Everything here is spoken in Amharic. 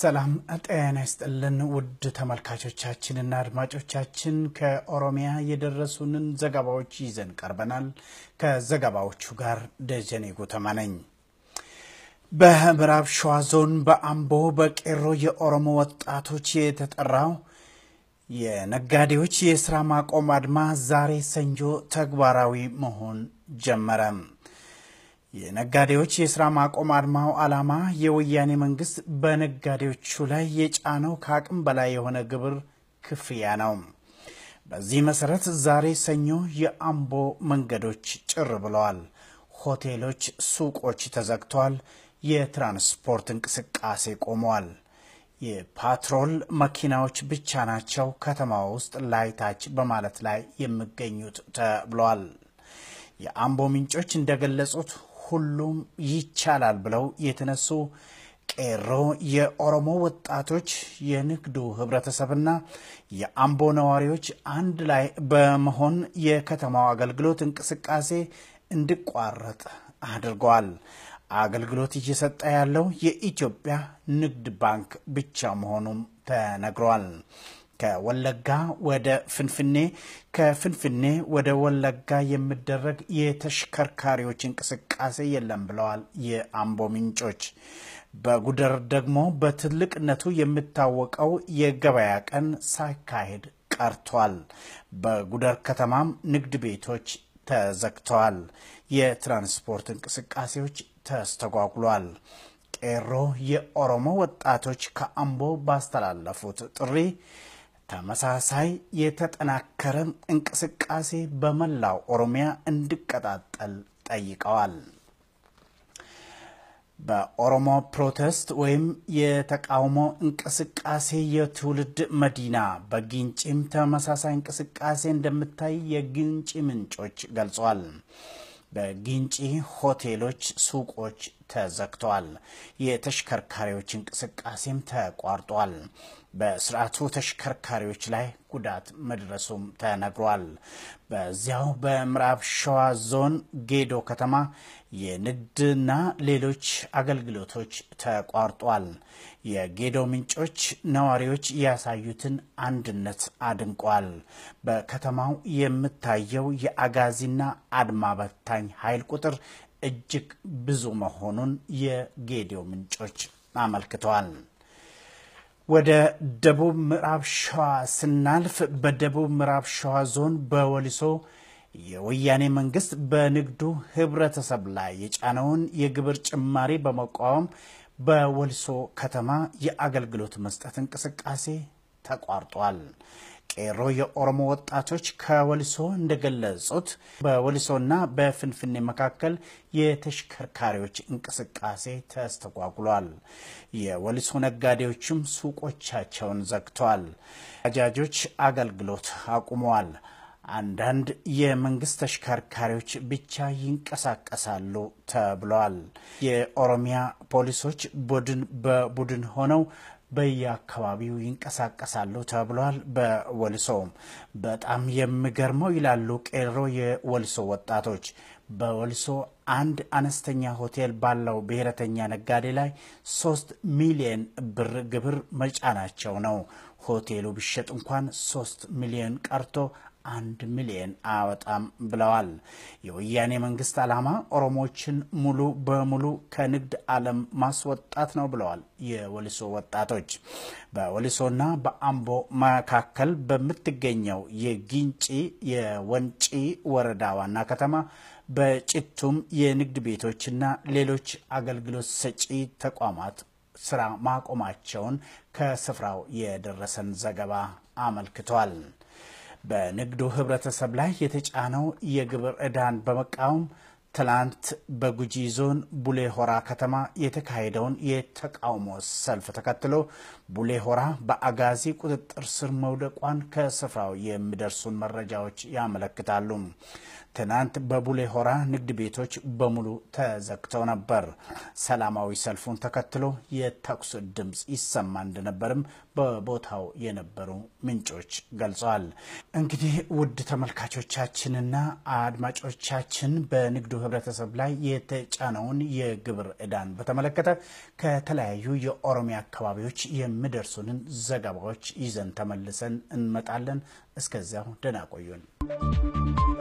ሰላም ጤና ይስጥልን ውድ ተመልካቾቻችንና አድማጮቻችን፣ ከኦሮሚያ የደረሱንን ዘገባዎች ይዘን ቀርበናል። ከዘገባዎቹ ጋር ደጀኔ ጎተማ ነኝ። በምዕራብ ሸዋ ዞን በአምቦ በቄሮ የኦሮሞ ወጣቶች የተጠራው የነጋዴዎች የስራ ማቆም አድማ ዛሬ ሰኞ ተግባራዊ መሆን ጀመረ። የነጋዴዎች የስራ ማቆም አድማው ዓላማ የወያኔ መንግስት በነጋዴዎቹ ላይ የጫነው ከአቅም በላይ የሆነ ግብር ክፍያ ነው። በዚህ መሰረት ዛሬ ሰኞ የአምቦ መንገዶች ጭር ብለዋል። ሆቴሎች፣ ሱቆች ተዘግተዋል። የትራንስፖርት እንቅስቃሴ ቆመዋል። የፓትሮል መኪናዎች ብቻ ናቸው ከተማ ውስጥ ላይታች በማለት ላይ የሚገኙት ተብለዋል። የአምቦ ምንጮች እንደገለጹት ሁሉም ይቻላል ብለው የተነሱ ቄሮ የኦሮሞ ወጣቶች የንግዱ ህብረተሰብና የአምቦ ነዋሪዎች አንድ ላይ በመሆን የከተማው አገልግሎት እንቅስቃሴ እንዲቋረጥ አድርገዋል። አገልግሎት እየሰጠ ያለው የኢትዮጵያ ንግድ ባንክ ብቻ መሆኑም ተነግሯል። ከወለጋ ወደ ፍንፍኔ፣ ከፍንፍኔ ወደ ወለጋ የሚደረግ የተሽከርካሪዎች እንቅስቃሴ የለም ብለዋል የአምቦ ምንጮች። በጉደር ደግሞ በትልቅነቱ የሚታወቀው የገበያ ቀን ሳይካሄድ ቀርቷል። በጉደር ከተማም ንግድ ቤቶች ተዘግተዋል። የትራንስፖርት እንቅስቃሴዎች ተስተጓጉሏል። ቄሮ የኦሮሞ ወጣቶች ከአምቦ ባስተላለፉት ጥሪ ተመሳሳይ የተጠናከረ እንቅስቃሴ በመላው ኦሮሚያ እንዲቀጣጠል ጠይቀዋል። በኦሮሞ ፕሮቴስት ወይም የተቃውሞ እንቅስቃሴ የትውልድ መዲና በጊንጪም ተመሳሳይ እንቅስቃሴ እንደምታይ የጊንጪ ምንጮች ገልጿል። በጊንጪ ሆቴሎች፣ ሱቆች ተዘግተዋል። የተሽከርካሪዎች እንቅስቃሴም ተቋርጧል። በስርዓቱ ተሽከርካሪዎች ላይ ጉዳት መድረሱም ተነግሯል። በዚያው በምዕራብ ሸዋ ዞን ጌዶ ከተማ የንግድና ሌሎች አገልግሎቶች ተቋርጧል። የጌዶ ምንጮች ነዋሪዎች ያሳዩትን አንድነት አድንቋል። በከተማው የምታየው የአጋዚና አድማ በታኝ ኃይል ቁጥር እጅግ ብዙ መሆኑን የጌዲዮ ምንጮች አመልክተዋል። ወደ ደቡብ ምዕራብ ሸዋ ስናልፍ በደቡብ ምዕራብ ሸዋ ዞን በወሊሶ የወያኔ መንግስት በንግዱ ህብረተሰብ ላይ የጫነውን የግብር ጭማሪ በመቃወም በወሊሶ ከተማ የአገልግሎት መስጠት እንቅስቃሴ ተቋርጧል። ቄሮ የኦሮሞ ወጣቶች ከወልሶ እንደገለጹት በወልሶና በፍንፍኔ መካከል የተሽከርካሪዎች እንቅስቃሴ ተስተጓጉሏል። የወልሶ ነጋዴዎችም ሱቆቻቸውን ዘግተዋል። ባጃጆች አገልግሎት አቁመዋል። አንዳንድ የመንግስት ተሽከርካሪዎች ብቻ ይንቀሳቀሳሉ ተብሏል። የኦሮሚያ ፖሊሶች ቡድን በቡድን ሆነው በየአካባቢው ይንቀሳቀሳሉ ተብሏል። በወልሶም በጣም የሚገርመው ይላሉ ቄሮ የወልሶ ወጣቶች በወልሶ አንድ አነስተኛ ሆቴል ባለው ብሔረተኛ ነጋዴ ላይ ሶስት ሚሊየን ብር ግብር መጫናቸው ነው። ሆቴሉ ቢሸጥ እንኳን ሶስት ሚሊዮን ቀርቶ አንድ ሚሊየን አያወጣም ብለዋል። የወያኔ መንግስት ዓላማ ኦሮሞዎችን ሙሉ በሙሉ ከንግድ ዓለም ማስወጣት ነው ብለዋል። የወሊሶ ወጣቶች በወሊሶና በአምቦ መካከል በምትገኘው የጊንጪ የወንጪ ወረዳ ዋና ከተማ በጭቱም የንግድ ቤቶችና ሌሎች አገልግሎት ሰጪ ተቋማት ስራ ማቆማቸውን ከስፍራው የደረሰን ዘገባ አመልክቷል። በንግዱ ህብረተሰብ ላይ የተጫነው የግብር ዕዳን በመቃወም ትላንት በጉጂ ዞን ቡሌ ሆራ ከተማ የተካሄደውን የተቃውሞ ሰልፍ ተከትሎ ቡሌ ሆራ በአጋዚ ቁጥጥር ስር መውደቋን ከስፍራው የሚደርሱን መረጃዎች ያመለክታሉ። ትናንት በቡሌ ሆራ ንግድ ቤቶች በሙሉ ተዘግተው ነበር። ሰላማዊ ሰልፉን ተከትሎ የተኩስ ድምፅ ይሰማ እንደነበርም በቦታው የነበሩ ምንጮች ገልጸዋል። እንግዲህ ውድ ተመልካቾቻችንና አድማጮቻችን በንግዱ ህብረተሰብ ላይ የተጫነውን የግብር ዕዳን በተመለከተ ከተለያዩ የኦሮሚያ አካባቢዎች የሚደርሱንን ዘገባዎች ይዘን ተመልሰን እንመጣለን። እስከዚያው ደህና ቆዩን።